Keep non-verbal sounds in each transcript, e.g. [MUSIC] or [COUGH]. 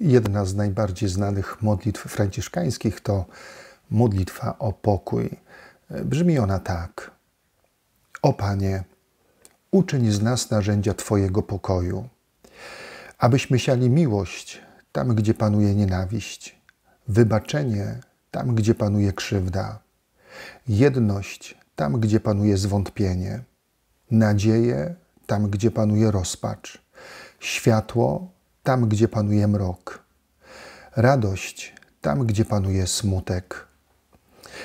Jedna z najbardziej znanych modlitw franciszkańskich to modlitwa o pokój. Brzmi ona tak: O Panie, uczyń z nas narzędzia Twojego pokoju, abyśmy siali miłość tam, gdzie panuje nienawiść, wybaczenie tam, gdzie panuje krzywda, jedność tam, gdzie panuje zwątpienie, nadzieję tam, gdzie panuje rozpacz, światło tam, gdzie panuje mrok, radość tam, gdzie panuje smutek.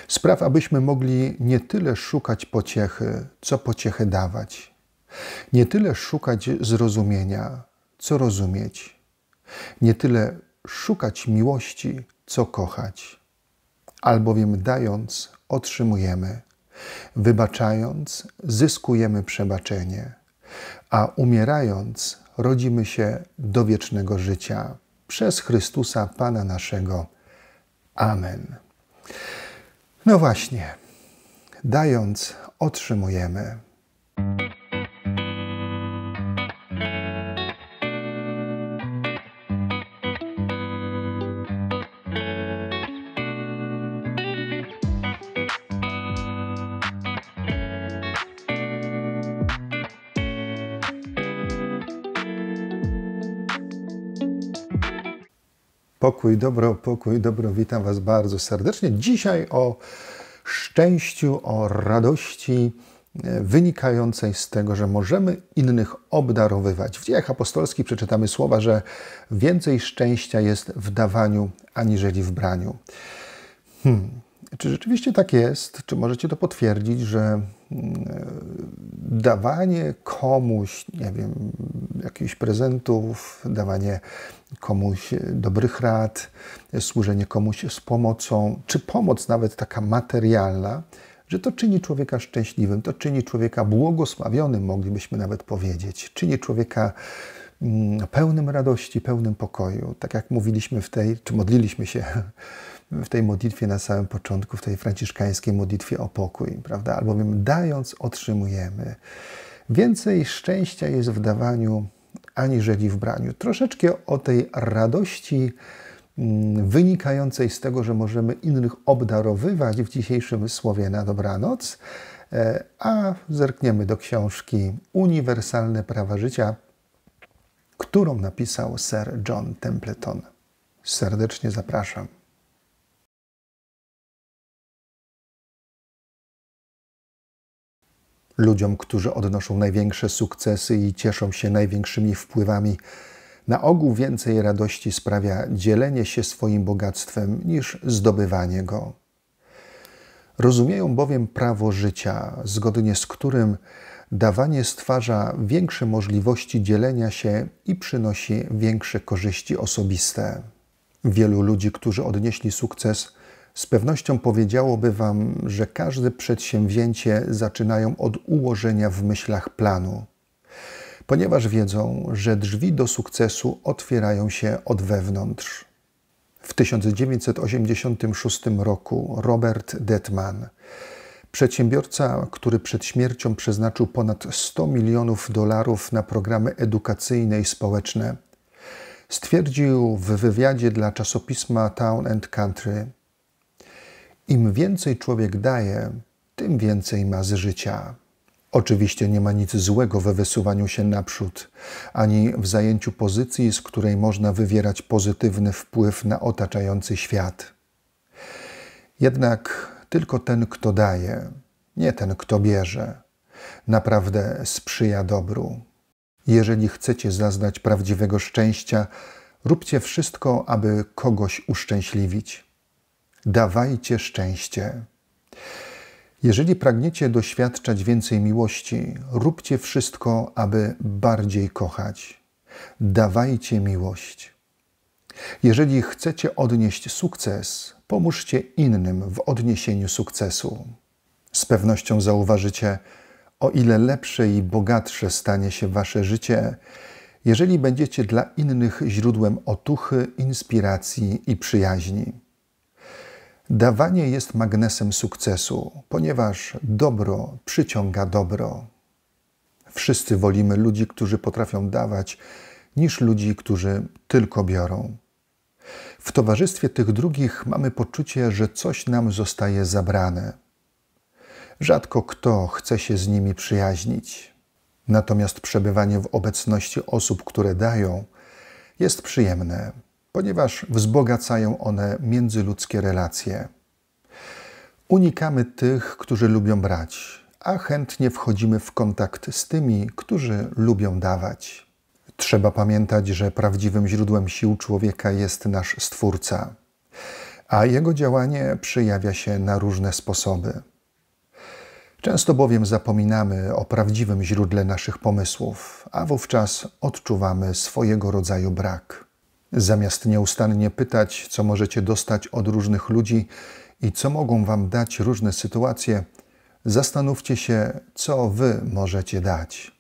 Spraw, abyśmy mogli nie tyle szukać pociechy, co pociechę dawać, nie tyle szukać zrozumienia, co rozumieć, nie tyle szukać miłości, co kochać. Albowiem dając, otrzymujemy, wybaczając, zyskujemy przebaczenie, a umierając, rodzimy się do wiecznego życia przez Chrystusa Pana naszego. Amen. No właśnie, dając, otrzymujemy. Pokój, dobro, pokój, dobro. Witam Was bardzo serdecznie. Dzisiaj o szczęściu, o radości e, wynikającej z tego, że możemy innych obdarowywać. W dziejach apostolskich przeczytamy słowa, że więcej szczęścia jest w dawaniu aniżeli w braniu. Hmm. Czy rzeczywiście tak jest? Czy możecie to potwierdzić, że E, dawanie komuś, nie wiem, jakichś prezentów, dawanie komuś dobrych rad, służenie komuś z pomocą, czy pomoc nawet taka materialna, że to czyni człowieka szczęśliwym, to czyni człowieka błogosławionym, moglibyśmy nawet powiedzieć, czyni człowieka mm, pełnym radości, pełnym pokoju. Tak jak mówiliśmy w tej, czy modliliśmy się [LAUGHS] w tej modlitwie na samym początku, w tej franciszkańskiej modlitwie o pokój, prawda? Albowiem dając, otrzymujemy. Więcej szczęścia jest w dawaniu aniżeli w braniu. Troszeczkę o tej radości mm, wynikającej z tego, że możemy innych obdarowywać w dzisiejszym słowie na dobranoc, e, a zerkniemy do książki Uniwersalne prawa życia, którą napisał Sir John Templeton. Serdecznie zapraszam. ludziom, którzy odnoszą największe sukcesy i cieszą się największymi wpływami. Na ogół więcej radości sprawia dzielenie się swoim bogactwem niż zdobywanie go. Rozumieją bowiem prawo życia, zgodnie z którym dawanie stwarza większe możliwości dzielenia się i przynosi większe korzyści osobiste. Wielu ludzi, którzy odnieśli sukces, z pewnością powiedziałoby Wam, że każde przedsięwzięcie zaczynają od ułożenia w myślach planu, ponieważ wiedzą, że drzwi do sukcesu otwierają się od wewnątrz. W 1986 roku Robert Detman, przedsiębiorca, który przed śmiercią przeznaczył ponad 100 milionów dolarów na programy edukacyjne i społeczne, stwierdził w wywiadzie dla czasopisma Town and Country – im więcej człowiek daje, tym więcej ma z życia. Oczywiście nie ma nic złego we wysuwaniu się naprzód, ani w zajęciu pozycji, z której można wywierać pozytywny wpływ na otaczający świat. Jednak tylko ten, kto daje, nie ten, kto bierze, naprawdę sprzyja dobru. Jeżeli chcecie zaznać prawdziwego szczęścia, róbcie wszystko, aby kogoś uszczęśliwić dawajcie szczęście. Jeżeli pragniecie doświadczać więcej miłości, róbcie wszystko, aby bardziej kochać. Dawajcie miłość. Jeżeli chcecie odnieść sukces, pomóżcie innym w odniesieniu sukcesu. Z pewnością zauważycie, o ile lepsze i bogatsze stanie się wasze życie, jeżeli będziecie dla innych źródłem otuchy, inspiracji i przyjaźni. Dawanie jest magnesem sukcesu, ponieważ dobro przyciąga dobro. Wszyscy wolimy ludzi, którzy potrafią dawać, niż ludzi, którzy tylko biorą. W towarzystwie tych drugich mamy poczucie, że coś nam zostaje zabrane. Rzadko kto chce się z nimi przyjaźnić. Natomiast przebywanie w obecności osób, które dają, jest przyjemne ponieważ wzbogacają one międzyludzkie relacje. Unikamy tych, którzy lubią brać, a chętnie wchodzimy w kontakt z tymi, którzy lubią dawać. Trzeba pamiętać, że prawdziwym źródłem sił człowieka jest nasz Stwórca, a jego działanie przejawia się na różne sposoby. Często bowiem zapominamy o prawdziwym źródle naszych pomysłów, a wówczas odczuwamy swojego rodzaju brak. Zamiast nieustannie pytać, co możecie dostać od różnych ludzi i co mogą wam dać różne sytuacje, zastanówcie się, co wy możecie dać.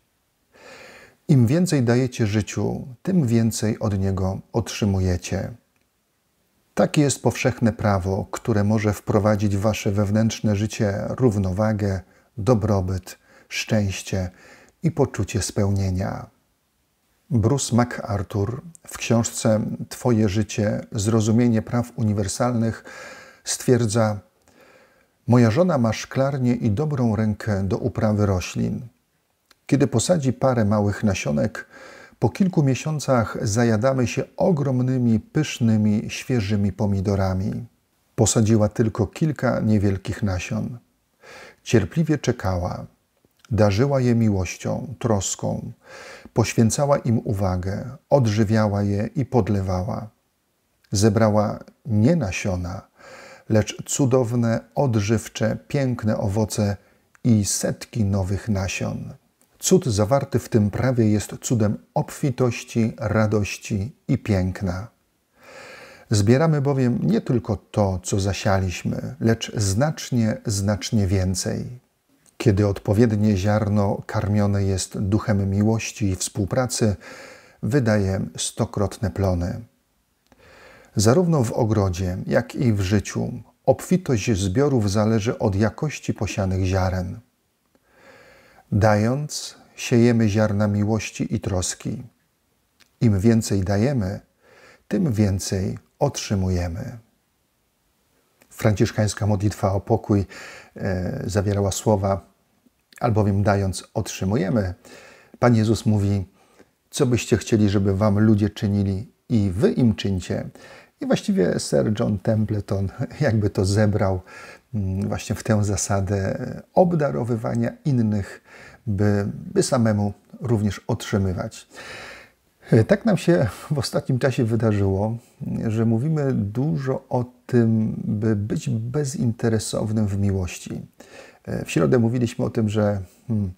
Im więcej dajecie życiu, tym więcej od niego otrzymujecie. Takie jest powszechne prawo, które może wprowadzić w wasze wewnętrzne życie równowagę, dobrobyt, szczęście i poczucie spełnienia. Bruce MacArthur w książce Twoje życie zrozumienie praw uniwersalnych stwierdza: Moja żona ma szklarnię i dobrą rękę do uprawy roślin. Kiedy posadzi parę małych nasionek, po kilku miesiącach zajadamy się ogromnymi, pysznymi, świeżymi pomidorami. Posadziła tylko kilka niewielkich nasion. Cierpliwie czekała, darzyła je miłością, troską Poświęcała im uwagę, odżywiała je i podlewała. Zebrała nie nasiona, lecz cudowne, odżywcze, piękne owoce i setki nowych nasion. Cud zawarty w tym prawie jest cudem obfitości, radości i piękna. Zbieramy bowiem nie tylko to, co zasialiśmy, lecz znacznie, znacznie więcej. Kiedy odpowiednie ziarno karmione jest duchem miłości i współpracy, wydaje stokrotne plony. Zarówno w ogrodzie, jak i w życiu obfitość zbiorów zależy od jakości posianych ziaren. Dając, siejemy ziarna miłości i troski. Im więcej dajemy, tym więcej otrzymujemy. Franciszkańska modlitwa o pokój e, zawierała słowa albowiem dając otrzymujemy. Pan Jezus mówi, co byście chcieli, żeby wam ludzie czynili i wy im czyńcie. I właściwie Sir John Templeton [LAUGHS] jakby to zebrał mm, właśnie w tę zasadę obdarowywania innych, by, by samemu również otrzymywać. Tak nam się w ostatnim czasie wydarzyło, że mówimy dużo o tym, by być bezinteresownym w miłości. E, w środę mówiliśmy o tym, że hmm,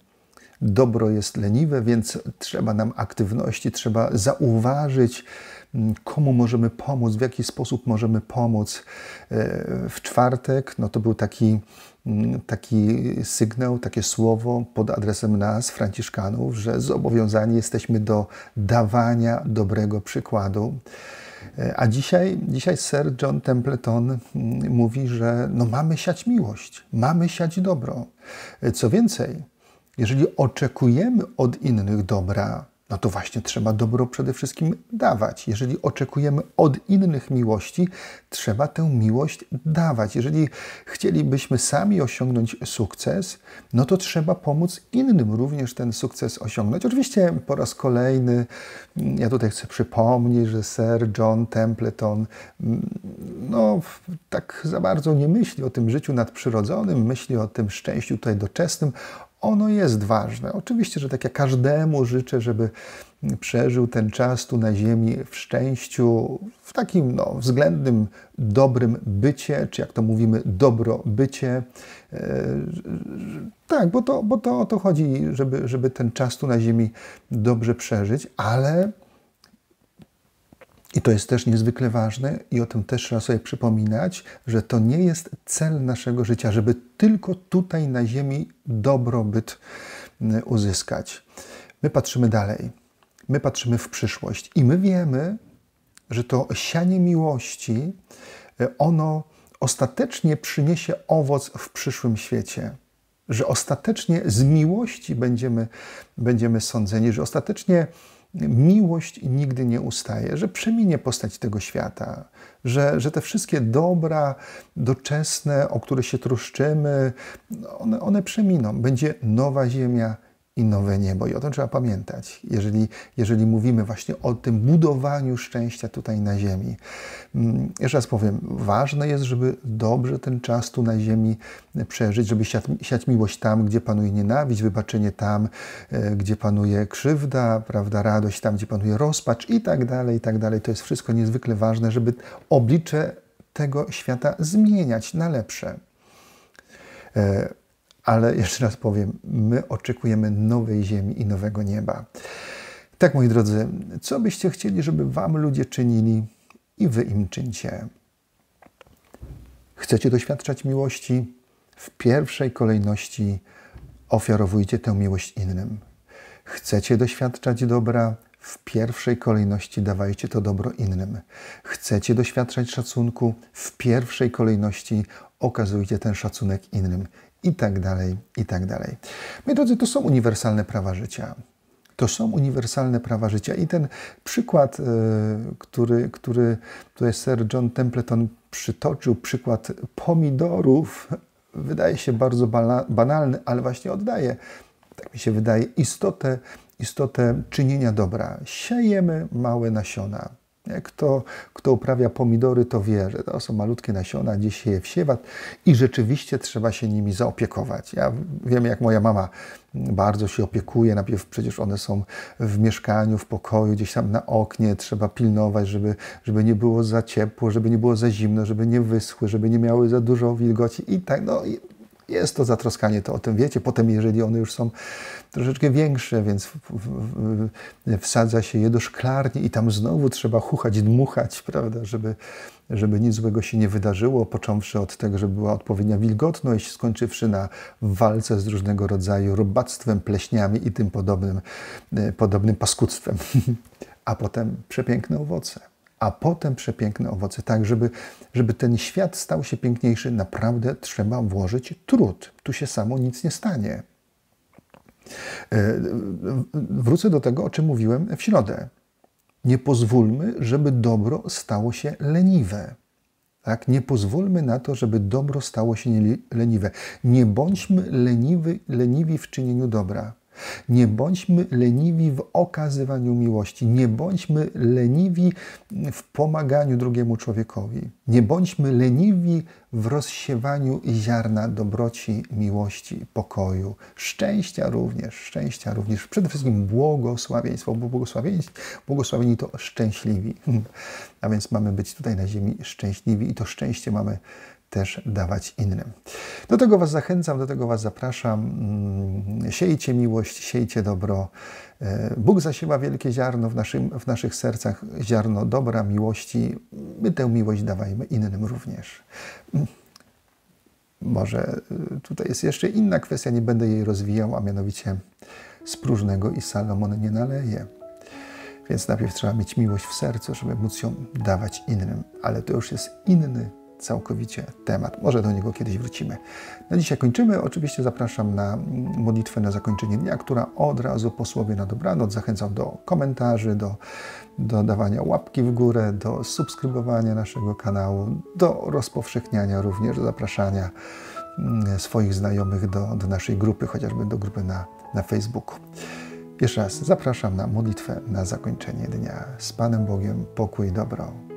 dobro jest leniwe, więc trzeba nam aktywności, trzeba zauważyć, hmm, komu możemy pomóc, w jaki sposób możemy pomóc. E, w czwartek no to był taki, hmm, taki sygnał, takie słowo pod adresem nas, Franciszkanów, że zobowiązani jesteśmy do dawania dobrego przykładu. E, a dzisiaj, dzisiaj Sir John Templeton mm, mówi, że no mamy siać miłość, mamy siać dobro. E, co więcej, jeżeli oczekujemy od innych dobra, no to właśnie trzeba dobro przede wszystkim dawać. Jeżeli oczekujemy od innych miłości, trzeba tę miłość dawać. Jeżeli chcielibyśmy sami osiągnąć sukces, no to trzeba pomóc innym również ten sukces osiągnąć. Oczywiście po raz kolejny, mm, ja tutaj chcę przypomnieć, że Sir John Templeton mm, no, tak za bardzo nie myśli o tym życiu nadprzyrodzonym, myśli o tym szczęściu tutaj doczesnym, ono jest ważne. Oczywiście, że tak jak każdemu życzę, żeby przeżył ten czas tu na Ziemi w szczęściu, w takim no, względnym dobrym bycie, czy jak to mówimy, dobrobycie. E, tak, bo to, bo to o to chodzi, żeby, żeby ten czas tu na Ziemi dobrze przeżyć, ale i to jest też niezwykle ważne i o tym też trzeba sobie przypominać, że to nie jest cel naszego życia, żeby tylko tutaj na Ziemi dobrobyt uzyskać. My patrzymy dalej, my patrzymy w przyszłość i my wiemy, że to sianie miłości, e, ono ostatecznie przyniesie owoc w przyszłym świecie że ostatecznie z miłości będziemy, będziemy sądzeni, że ostatecznie miłość nigdy nie ustaje, że przeminie postać tego świata, że, że te wszystkie dobra doczesne, o które się troszczymy, no, one, one przeminą. Będzie nowa ziemia, i nowe niebo. I o tym trzeba pamiętać, jeżeli, jeżeli mówimy właśnie o tym budowaniu szczęścia tutaj na ziemi. Mm, jeszcze raz powiem, ważne jest, żeby dobrze ten czas tu na ziemi e, przeżyć, żeby siać, siać miłość tam, gdzie panuje nienawiść, wybaczenie tam, e, gdzie panuje krzywda, prawda, radość tam, gdzie panuje rozpacz i tak dalej, i tak dalej. To jest wszystko niezwykle ważne, żeby oblicze tego świata zmieniać na lepsze. E, ale jeszcze raz powiem, my oczekujemy nowej ziemi i nowego nieba. Tak, moi drodzy, co byście chcieli, żeby wam ludzie czynili i wy im czyńcie? Chcecie doświadczać miłości? W pierwszej kolejności ofiarowujcie tę miłość innym. Chcecie doświadczać dobra? W pierwszej kolejności dawajcie to dobro innym. Chcecie doświadczać szacunku? W pierwszej kolejności okazujcie ten szacunek innym i tak dalej, i tak dalej. Moi drodzy, to są uniwersalne prawa życia. To są uniwersalne prawa życia. I ten przykład, e, który, który tutaj Sir John Templeton przytoczył, przykład pomidorów, wydaje się bardzo banalny, ale właśnie oddaje, tak mi się wydaje, istotę, istotę czynienia dobra. Siejemy małe nasiona, kto, kto uprawia pomidory, to wie, że to są malutkie nasiona, gdzieś się je wsiewa i rzeczywiście trzeba się nimi zaopiekować. Ja wiem, jak moja mama bardzo się opiekuje. Najpierw przecież one są w mieszkaniu, w pokoju, gdzieś tam na oknie. Trzeba pilnować, żeby, żeby nie było za ciepło, żeby nie było za zimno, żeby nie wyschły, żeby nie miały za dużo wilgoci i tak. No, jest to zatroskanie, to o tym wiecie. Potem, jeżeli one już są troszeczkę większe, więc wsadza się je do szklarni i tam znowu trzeba huchać, dmuchać, prawda, żeby, żeby nic złego się nie wydarzyło, począwszy od tego, żeby była odpowiednia wilgotność, skończywszy na walce z różnego rodzaju robactwem, pleśniami i tym podobnym, e, podobnym paskudztwem. [LAUGHS] A potem przepiękne owoce a potem przepiękne owoce. Tak, żeby, żeby ten świat stał się piękniejszy, naprawdę trzeba włożyć trud. Tu się samo nic nie stanie. E, wrócę do tego, o czym mówiłem w środę. Nie pozwólmy, żeby dobro stało się leniwe. Tak? Nie pozwólmy na to, żeby dobro stało się leniwe. Nie bądźmy leniwy, leniwi w czynieniu dobra. Nie bądźmy leniwi w okazywaniu miłości, nie bądźmy leniwi w pomaganiu drugiemu człowiekowi, nie bądźmy leniwi w rozsiewaniu ziarna dobroci, miłości, pokoju, szczęścia również, szczęścia również, przede wszystkim błogosławieństwo, bo błogosławieni, błogosławieni to szczęśliwi. [LAUGHS] A więc mamy być tutaj na ziemi szczęśliwi i to szczęście mamy też dawać innym. Do tego Was zachęcam, do tego Was zapraszam. Mm, siejcie miłość, siejcie dobro. E, Bóg zasiewa wielkie ziarno w, naszym, w naszych sercach, ziarno dobra, miłości. My tę miłość dawajmy innym również. Mm. Może y, tutaj jest jeszcze inna kwestia, nie będę jej rozwijał, a mianowicie z próżnego i Salomon nie naleje. Więc najpierw trzeba mieć miłość w sercu, żeby móc ją dawać innym, ale to już jest inny całkowicie temat. Może do niego kiedyś wrócimy. Na dzisiaj kończymy. Oczywiście zapraszam na modlitwę na zakończenie dnia, która od razu po słowie na dobranoc. Zachęcam do komentarzy, do, do dawania łapki w górę, do subskrybowania naszego kanału, do rozpowszechniania również, do zapraszania mm, swoich znajomych do, do naszej grupy, chociażby do grupy na, na Facebooku. Jeszcze raz zapraszam na modlitwę na zakończenie dnia. Z Panem Bogiem pokój i dobro.